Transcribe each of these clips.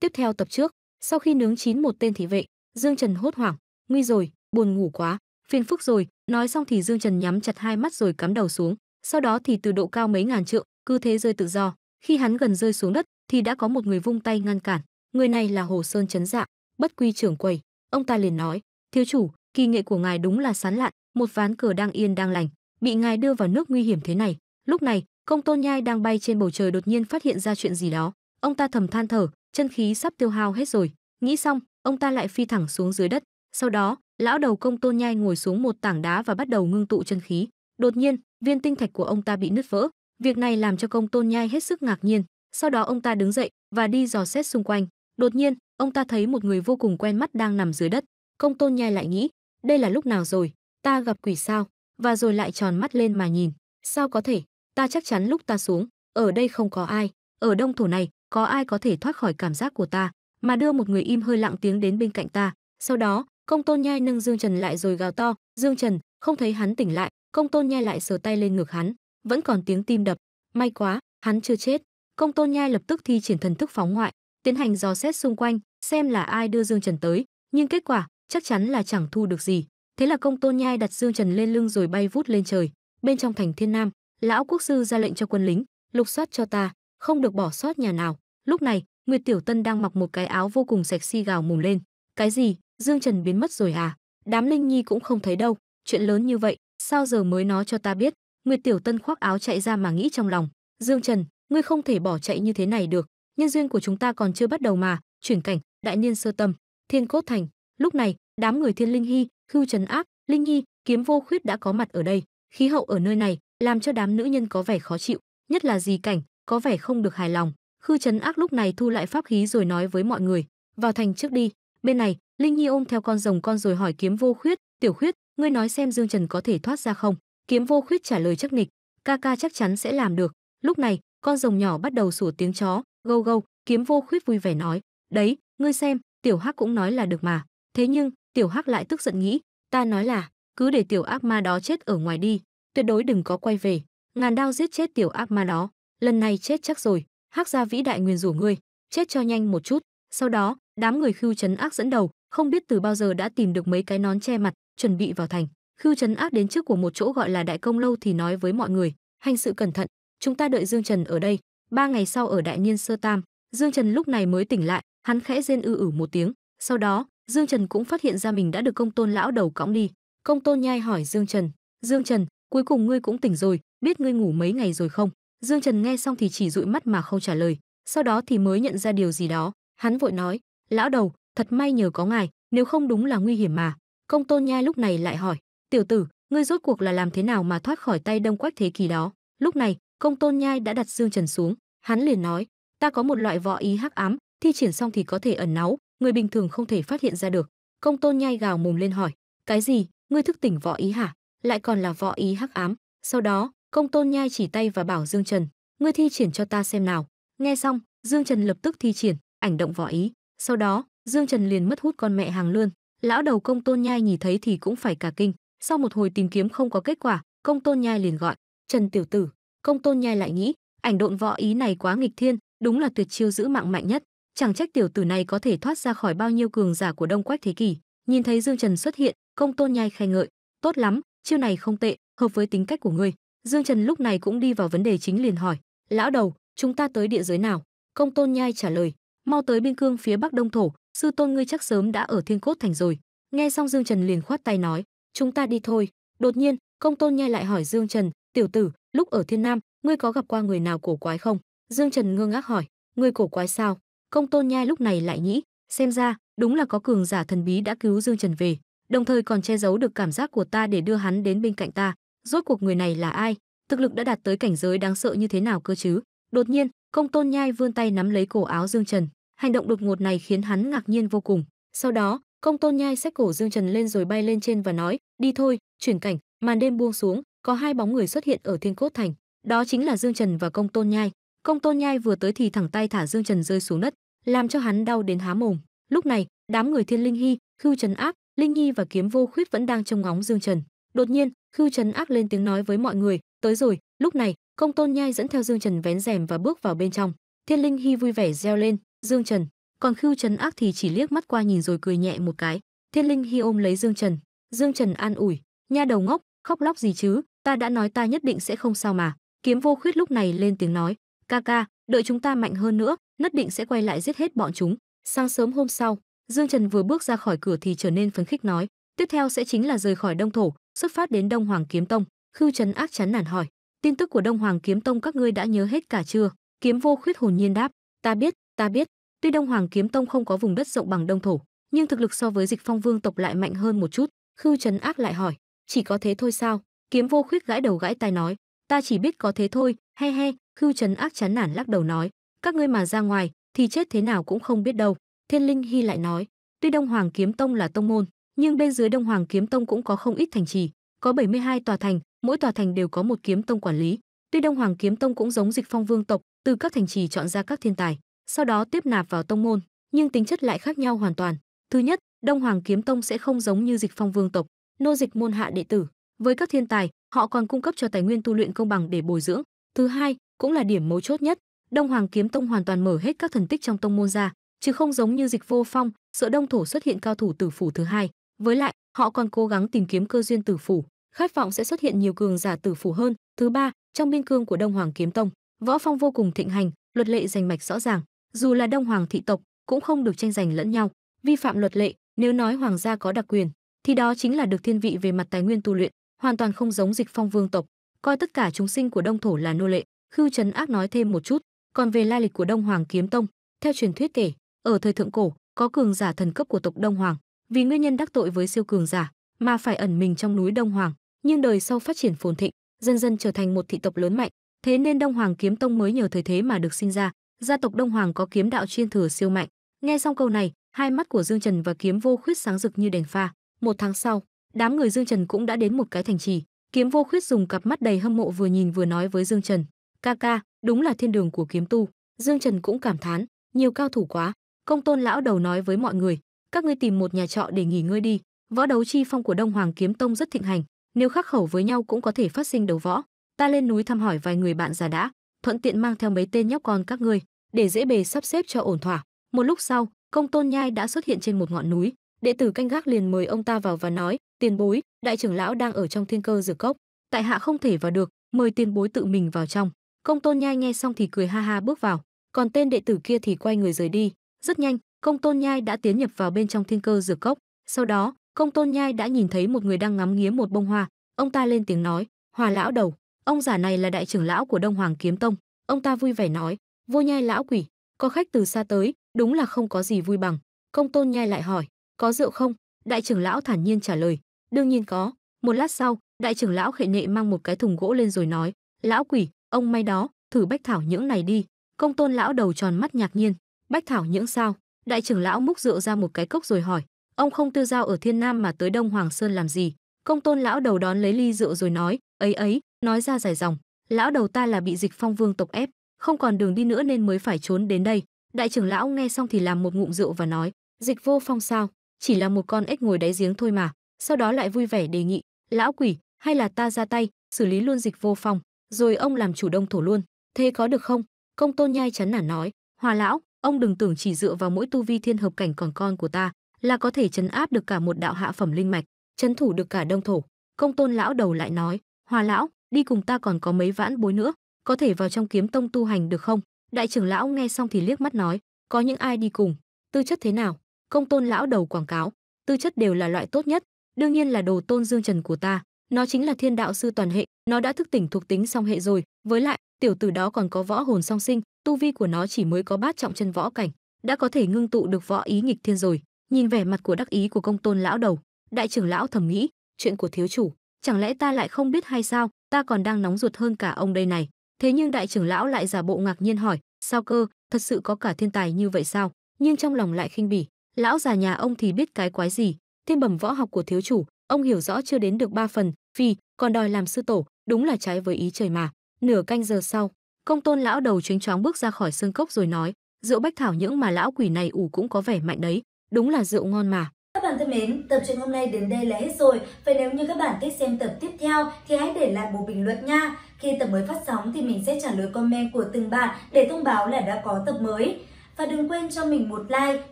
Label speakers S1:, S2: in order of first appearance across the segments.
S1: Tiếp theo tập trước, sau khi nướng chín một tên thị vệ, Dương Trần hốt hoảng, nguy rồi, buồn ngủ quá, phiền phức rồi, nói xong thì Dương Trần nhắm chặt hai mắt rồi cắm đầu xuống, sau đó thì từ độ cao mấy ngàn trượng, cứ thế rơi tự do. Khi hắn gần rơi xuống đất thì đã có một người vung tay ngăn cản, người này là Hồ Sơn chấn Dạ, bất quy trưởng quầy. Ông ta liền nói: "Thiếu chủ, kỳ nghệ của ngài đúng là sán lạn, một ván cờ đang yên đang lành, bị ngài đưa vào nước nguy hiểm thế này." Lúc này, Công Tôn Nhai đang bay trên bầu trời đột nhiên phát hiện ra chuyện gì đó, ông ta thầm than thở, chân khí sắp tiêu hao hết rồi nghĩ xong ông ta lại phi thẳng xuống dưới đất sau đó lão đầu công tôn nhai ngồi xuống một tảng đá và bắt đầu ngưng tụ chân khí đột nhiên viên tinh thạch của ông ta bị nứt vỡ việc này làm cho công tôn nhai hết sức ngạc nhiên sau đó ông ta đứng dậy và đi dò xét xung quanh đột nhiên ông ta thấy một người vô cùng quen mắt đang nằm dưới đất công tôn nhai lại nghĩ đây là lúc nào rồi ta gặp quỷ sao và rồi lại tròn mắt lên mà nhìn sao có thể ta chắc chắn lúc ta xuống ở đây không có ai ở đông thổ này có ai có thể thoát khỏi cảm giác của ta, mà đưa một người im hơi lặng tiếng đến bên cạnh ta. Sau đó, Công Tôn Nhai nâng Dương Trần lại rồi gào to, "Dương Trần!" Không thấy hắn tỉnh lại, Công Tôn Nhai lại sờ tay lên ngực hắn, vẫn còn tiếng tim đập, may quá, hắn chưa chết. Công Tôn Nhai lập tức thi triển thần thức phóng ngoại, tiến hành dò xét xung quanh, xem là ai đưa Dương Trần tới, nhưng kết quả chắc chắn là chẳng thu được gì. Thế là Công Tôn Nhai đặt Dương Trần lên lưng rồi bay vút lên trời. Bên trong thành Thiên Nam, lão quốc sư ra lệnh cho quân lính, lục soát cho ta không được bỏ sót nhà nào. Lúc này, Nguyệt Tiểu Tân đang mặc một cái áo vô cùng sạch si gào mồm lên. Cái gì? Dương Trần biến mất rồi à? Đám Linh Nhi cũng không thấy đâu. Chuyện lớn như vậy, sao giờ mới nói cho ta biết? Nguyệt Tiểu Tân khoác áo chạy ra mà nghĩ trong lòng. Dương Trần, ngươi không thể bỏ chạy như thế này được. Nhân duyên của chúng ta còn chưa bắt đầu mà. Chuyển cảnh, đại niên sơ tâm, thiên cốt thành. Lúc này, đám người Thiên Linh Hy, Khưu Trần Áp, Linh Nhi, Kiếm Vô Khuyết đã có mặt ở đây. Khí hậu ở nơi này làm cho đám nữ nhân có vẻ khó chịu, nhất là dì cảnh, có vẻ không được hài lòng. Khư Trấn Ác lúc này thu lại pháp khí rồi nói với mọi người, "Vào thành trước đi." Bên này, Linh Nhi ôm theo con rồng con rồi hỏi Kiếm Vô Khuyết, "Tiểu Khuyết, ngươi nói xem Dương Trần có thể thoát ra không?" Kiếm Vô Khuyết trả lời chắc nịch, "Ca ca chắc chắn sẽ làm được." Lúc này, con rồng nhỏ bắt đầu sủa tiếng chó, gâu gâu, Kiếm Vô Khuyết vui vẻ nói, "Đấy, ngươi xem, Tiểu Hắc cũng nói là được mà." Thế nhưng, Tiểu Hắc lại tức giận nghĩ, "Ta nói là, cứ để tiểu ác ma đó chết ở ngoài đi, tuyệt đối đừng có quay về, ngàn đao giết chết tiểu ác ma đó." lần này chết chắc rồi hắc gia vĩ đại nguyền rủa ngươi chết cho nhanh một chút sau đó đám người khưu trấn ác dẫn đầu không biết từ bao giờ đã tìm được mấy cái nón che mặt chuẩn bị vào thành khưu trấn ác đến trước của một chỗ gọi là đại công lâu thì nói với mọi người hành sự cẩn thận chúng ta đợi dương trần ở đây ba ngày sau ở đại niên sơ tam dương trần lúc này mới tỉnh lại hắn khẽ rên ư ử một tiếng sau đó dương trần cũng phát hiện ra mình đã được công tôn lão đầu cõng đi công tôn nhai hỏi dương trần dương trần cuối cùng ngươi cũng tỉnh rồi biết ngươi ngủ mấy ngày rồi không Dương Trần nghe xong thì chỉ dụi mắt mà không trả lời, sau đó thì mới nhận ra điều gì đó, hắn vội nói: "Lão đầu, thật may nhờ có ngài, nếu không đúng là nguy hiểm mà." Công Tôn nha lúc này lại hỏi: "Tiểu tử, ngươi rốt cuộc là làm thế nào mà thoát khỏi tay Đông Quách Thế Kỳ đó?" Lúc này, Công Tôn Nhai đã đặt Dương Trần xuống, hắn liền nói: "Ta có một loại võ ý hắc ám, thi triển xong thì có thể ẩn náu, người bình thường không thể phát hiện ra được." Công Tôn Nhai gào mồm lên hỏi: "Cái gì? Ngươi thức tỉnh võ ý hả? Lại còn là võ ý hắc ám?" Sau đó, Công Tôn Nhai chỉ tay và bảo Dương Trần, "Ngươi thi triển cho ta xem nào." Nghe xong, Dương Trần lập tức thi triển, ảnh động võ ý. Sau đó, Dương Trần liền mất hút con mẹ hàng lươn. Lão đầu Công Tôn Nhai nhìn thấy thì cũng phải cả kinh. Sau một hồi tìm kiếm không có kết quả, Công Tôn Nhai liền gọi, "Trần tiểu tử." Công Tôn Nhai lại nghĩ, ảnh độn võ ý này quá nghịch thiên, đúng là tuyệt chiêu giữ mạng mạnh nhất. Chẳng trách tiểu tử này có thể thoát ra khỏi bao nhiêu cường giả của Đông Quách thế kỷ. Nhìn thấy Dương Trần xuất hiện, Công Tôn Nhai khen ngợi, "Tốt lắm, chiêu này không tệ, hợp với tính cách của ngươi." Dương Trần lúc này cũng đi vào vấn đề chính liền hỏi, "Lão đầu, chúng ta tới địa giới nào?" Công Tôn Nhai trả lời, "Mau tới biên cương phía Bắc Đông thổ, sư tôn ngươi chắc sớm đã ở Thiên Cốt thành rồi." Nghe xong Dương Trần liền khoát tay nói, "Chúng ta đi thôi." Đột nhiên, Công Tôn Nhai lại hỏi Dương Trần, "Tiểu tử, lúc ở Thiên Nam, ngươi có gặp qua người nào cổ quái không?" Dương Trần ngơ ngác hỏi, "Ngươi cổ quái sao?" Công Tôn Nhai lúc này lại nghĩ, xem ra đúng là có cường giả thần bí đã cứu Dương Trần về, đồng thời còn che giấu được cảm giác của ta để đưa hắn đến bên cạnh ta rốt cuộc người này là ai thực lực đã đạt tới cảnh giới đáng sợ như thế nào cơ chứ đột nhiên công tôn nhai vươn tay nắm lấy cổ áo dương trần hành động đột ngột này khiến hắn ngạc nhiên vô cùng sau đó công tôn nhai xách cổ dương trần lên rồi bay lên trên và nói đi thôi chuyển cảnh màn đêm buông xuống có hai bóng người xuất hiện ở thiên cốt thành đó chính là dương trần và công tôn nhai công tôn nhai vừa tới thì thẳng tay thả dương trần rơi xuống đất làm cho hắn đau đến há mồm lúc này đám người thiên linh hy khưu Trần áp linh nhi và kiếm vô khuyết vẫn đang trông ngóng dương trần đột nhiên khưu trấn ác lên tiếng nói với mọi người tới rồi lúc này công tôn nhai dẫn theo dương trần vén rèm và bước vào bên trong thiên linh hy vui vẻ reo lên dương trần còn khưu trấn ác thì chỉ liếc mắt qua nhìn rồi cười nhẹ một cái thiên linh hy ôm lấy dương trần dương trần an ủi nha đầu ngốc khóc lóc gì chứ ta đã nói ta nhất định sẽ không sao mà kiếm vô khuyết lúc này lên tiếng nói ca ca đợi chúng ta mạnh hơn nữa nhất định sẽ quay lại giết hết bọn chúng sáng sớm hôm sau dương trần vừa bước ra khỏi cửa thì trở nên phấn khích nói tiếp theo sẽ chính là rời khỏi đông thổ xuất phát đến Đông Hoàng Kiếm Tông, Khưu Trấn Ác chán nản hỏi: "Tin tức của Đông Hoàng Kiếm Tông các ngươi đã nhớ hết cả chưa?" Kiếm Vô Khuyết hồn nhiên đáp: "Ta biết, ta biết, tuy Đông Hoàng Kiếm Tông không có vùng đất rộng bằng Đông thổ, nhưng thực lực so với Dịch Phong Vương tộc lại mạnh hơn một chút." Khưu Trấn Ác lại hỏi: "Chỉ có thế thôi sao?" Kiếm Vô Khuyết gãi đầu gãi tai nói: "Ta chỉ biết có thế thôi." He he, Khưu Trấn Ác chán nản lắc đầu nói: "Các ngươi mà ra ngoài thì chết thế nào cũng không biết đâu." Thiên Linh Hy lại nói: "Tuy Đông Hoàng Kiếm Tông là tông môn, nhưng bên dưới Đông Hoàng Kiếm Tông cũng có không ít thành trì, có 72 tòa thành, mỗi tòa thành đều có một kiếm tông quản lý. Tuy Đông Hoàng Kiếm Tông cũng giống Dịch Phong Vương tộc, từ các thành trì chọn ra các thiên tài, sau đó tiếp nạp vào tông môn, nhưng tính chất lại khác nhau hoàn toàn. Thứ nhất, Đông Hoàng Kiếm Tông sẽ không giống như Dịch Phong Vương tộc, nô dịch môn hạ đệ tử. Với các thiên tài, họ còn cung cấp cho tài nguyên tu luyện công bằng để bồi dưỡng. Thứ hai, cũng là điểm mấu chốt nhất, Đông Hoàng Kiếm Tông hoàn toàn mở hết các thần tích trong tông môn ra, chứ không giống như Dịch Vô Phong, sợ Đông thổ xuất hiện cao thủ tử phủ thứ hai. Với lại, họ còn cố gắng tìm kiếm cơ duyên tử phủ, khát vọng sẽ xuất hiện nhiều cường giả tử phủ hơn. Thứ ba, trong biên cương của Đông Hoàng Kiếm Tông, võ phong vô cùng thịnh hành, luật lệ rành mạch rõ ràng, dù là Đông Hoàng thị tộc cũng không được tranh giành lẫn nhau. Vi phạm luật lệ, nếu nói hoàng gia có đặc quyền, thì đó chính là được thiên vị về mặt tài nguyên tu luyện, hoàn toàn không giống Dịch Phong Vương tộc, coi tất cả chúng sinh của Đông thổ là nô lệ. Khưu Trấn Ác nói thêm một chút, còn về lai lịch của Đông Hoàng Kiếm Tông, theo truyền thuyết kể, ở thời thượng cổ, có cường giả thần cấp của tộc Đông Hoàng, vì nguyên nhân đắc tội với siêu cường giả mà phải ẩn mình trong núi Đông Hoàng, nhưng đời sau phát triển phồn thịnh, dần dần trở thành một thị tộc lớn mạnh, thế nên Đông Hoàng kiếm tông mới nhờ thời thế mà được sinh ra, gia tộc Đông Hoàng có kiếm đạo chuyên thừa siêu mạnh. Nghe xong câu này, hai mắt của Dương Trần và Kiếm Vô Khuyết sáng rực như đèn pha. Một tháng sau, đám người Dương Trần cũng đã đến một cái thành trì, Kiếm Vô Khuyết dùng cặp mắt đầy hâm mộ vừa nhìn vừa nói với Dương Trần, "Ca ca, đúng là thiên đường của kiếm tu." Dương Trần cũng cảm thán, nhiều cao thủ quá. Công Tôn lão đầu nói với mọi người, các ngươi tìm một nhà trọ để nghỉ ngơi đi võ đấu chi phong của đông hoàng kiếm tông rất thịnh hành nếu khắc khẩu với nhau cũng có thể phát sinh đấu võ ta lên núi thăm hỏi vài người bạn già đã thuận tiện mang theo mấy tên nhóc con các ngươi để dễ bề sắp xếp cho ổn thỏa một lúc sau công tôn nhai đã xuất hiện trên một ngọn núi đệ tử canh gác liền mời ông ta vào và nói tiền bối đại trưởng lão đang ở trong thiên cơ dược cốc tại hạ không thể vào được mời tiền bối tự mình vào trong công tôn nhai nghe xong thì cười ha ha bước vào còn tên đệ tử kia thì quay người rời đi rất nhanh công tôn nhai đã tiến nhập vào bên trong thiên cơ dược cốc sau đó công tôn nhai đã nhìn thấy một người đang ngắm nghía một bông hoa ông ta lên tiếng nói hòa lão đầu ông giả này là đại trưởng lão của đông hoàng kiếm tông ông ta vui vẻ nói vô nhai lão quỷ có khách từ xa tới đúng là không có gì vui bằng công tôn nhai lại hỏi có rượu không đại trưởng lão thản nhiên trả lời đương nhiên có một lát sau đại trưởng lão khệ nệ mang một cái thùng gỗ lên rồi nói lão quỷ ông may đó thử bách thảo những này đi công tôn lão đầu tròn mắt ngạc nhiên bách thảo những sao Đại trưởng lão múc rượu ra một cái cốc rồi hỏi, ông không tư giao ở Thiên Nam mà tới Đông Hoàng Sơn làm gì? Công tôn lão đầu đón lấy ly rượu rồi nói, ấy ấy, nói ra dài dòng, lão đầu ta là bị dịch phong vương tộc ép, không còn đường đi nữa nên mới phải trốn đến đây. Đại trưởng lão nghe xong thì làm một ngụm rượu và nói, dịch vô phong sao, chỉ là một con ếch ngồi đáy giếng thôi mà, sau đó lại vui vẻ đề nghị, lão quỷ, hay là ta ra tay, xử lý luôn dịch vô phong, rồi ông làm chủ đông thổ luôn, thế có được không? Công tôn nhai chán nản nói, hòa lão, Ông đừng tưởng chỉ dựa vào mỗi tu vi thiên hợp cảnh còn con của ta là có thể chấn áp được cả một đạo hạ phẩm linh mạch, chấn thủ được cả đông thổ. Công tôn lão đầu lại nói, hòa lão, đi cùng ta còn có mấy vãn bối nữa, có thể vào trong kiếm tông tu hành được không? Đại trưởng lão nghe xong thì liếc mắt nói, có những ai đi cùng, tư chất thế nào? Công tôn lão đầu quảng cáo, tư chất đều là loại tốt nhất, đương nhiên là đồ tôn dương trần của ta, nó chính là thiên đạo sư toàn hệ, nó đã thức tỉnh thuộc tính song hệ rồi, với lại tiểu tử đó còn có võ hồn song sinh tu vi của nó chỉ mới có bát trọng chân võ cảnh đã có thể ngưng tụ được võ ý nghịch thiên rồi nhìn vẻ mặt của đắc ý của công tôn lão đầu đại trưởng lão thầm nghĩ chuyện của thiếu chủ chẳng lẽ ta lại không biết hay sao ta còn đang nóng ruột hơn cả ông đây này thế nhưng đại trưởng lão lại giả bộ ngạc nhiên hỏi sao cơ thật sự có cả thiên tài như vậy sao nhưng trong lòng lại khinh bỉ lão già nhà ông thì biết cái quái gì thiên bẩm võ học của thiếu chủ ông hiểu rõ chưa đến được ba phần vì còn đòi làm sư tổ đúng là trái với ý trời mà Nửa canh giờ sau, công tôn lão đầu chính chóng bước ra khỏi xương cốc rồi nói, rượu bách thảo những mà lão quỷ này ủ cũng có vẻ mạnh đấy, đúng là rượu ngon mà. Các bạn thân mến, tập truyện hôm nay đến đây là hết rồi. Vậy nếu như các bạn thích xem tập tiếp theo thì hãy để lại một bình luận nha. Khi tập mới phát sóng thì mình sẽ trả lời comment của từng bạn để thông báo là đã có tập mới. Và đừng quên cho mình một like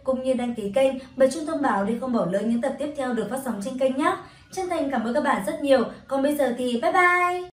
S1: cũng như đăng ký kênh, bật chuông thông báo để không bỏ lỡ những tập tiếp theo được phát sóng trên kênh nhé. Chân thành cảm ơn các bạn rất nhiều. Còn bây giờ thì bye bye!